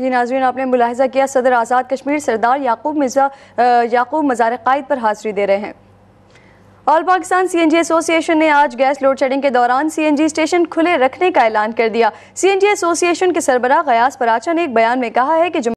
जी नाजरीन आपने मुलाहजा किया सदर आज़ाद कश्मीर सरदार याकूब मिर्जा याकूब मज़ार कायद पर हाजिरी दे रहे हैं ऑल पाकिस्तान सीएनजी एसोसिएशन ने आज गैस लोड शेडिंग के दौरान सीएनजी स्टेशन खुले रखने का ऐलान कर दिया सीएनजी एसोसिएशन के सरबरा गयास पराचा ने एक बयान में कहा है कि